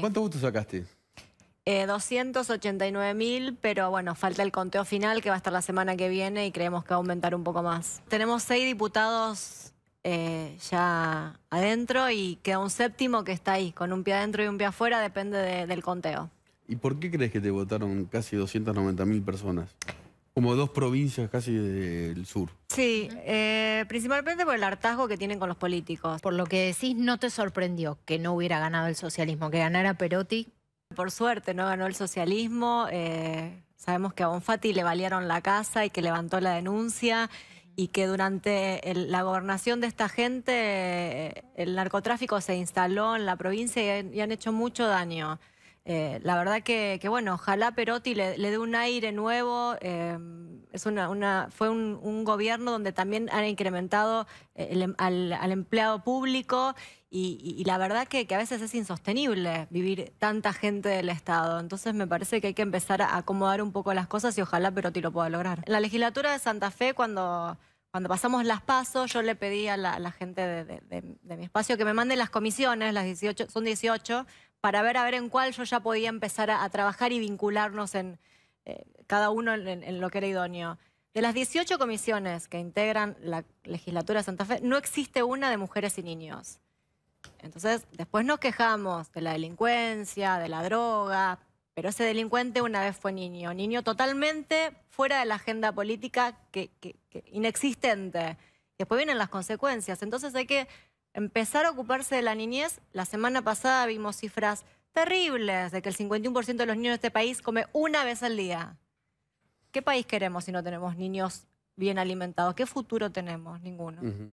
¿Cuántos votos sacaste? 289 eh, mil, pero bueno, falta el conteo final que va a estar la semana que viene y creemos que va a aumentar un poco más. Tenemos seis diputados eh, ya adentro y queda un séptimo que está ahí, con un pie adentro y un pie afuera, depende del conteo. ¿Y por qué crees que te votaron casi 290 mil personas? Como dos provincias casi del sur. Sí, eh, principalmente por el hartazgo que tienen con los políticos. Por lo que decís, ¿no te sorprendió que no hubiera ganado el socialismo, que ganara Perotti? Por suerte no ganó el socialismo. Eh, sabemos que a Bonfatti le valieron la casa y que levantó la denuncia y que durante la gobernación de esta gente eh, el narcotráfico se instaló en la provincia y han hecho mucho daño. Eh, la verdad que, bueno, ojalá Perotti le, dé un aire nuevo. Eh, es una, fue un, gobierno donde también han incrementado eh, em, al, empleado público y, la verdad que, a veces es insostenible vivir tanta gente del Estado. Entonces me parece que hay que empezar a acomodar un poco las cosas y ojalá Perotti lo pueda lograr. En la legislatura de Santa Fe, cuando... Cuando pasamos las pasos, yo le pedí a la, gente de, mi espacio que me manden las comisiones, las 18, son 18, para ver a ver en cuál yo ya podía empezar a, trabajar y vincularnos en eh, cada uno en, lo que era idóneo. De las 18 comisiones que integran la legislatura de Santa Fe, no existe una de mujeres y niños. Entonces, después nos quejamos de la delincuencia, de la droga, pero ese delincuente una vez fue niño, niño totalmente fuera de la agenda política, que, que, inexistente. Después vienen las consecuencias. Entonces hay que empezar a ocuparse de la niñez. La semana pasada vimos cifras terribles de que el 51% de los niños de este país come una vez al día. ¿Qué país queremos si no tenemos niños bien alimentados? ¿Qué futuro tenemos? Ninguno.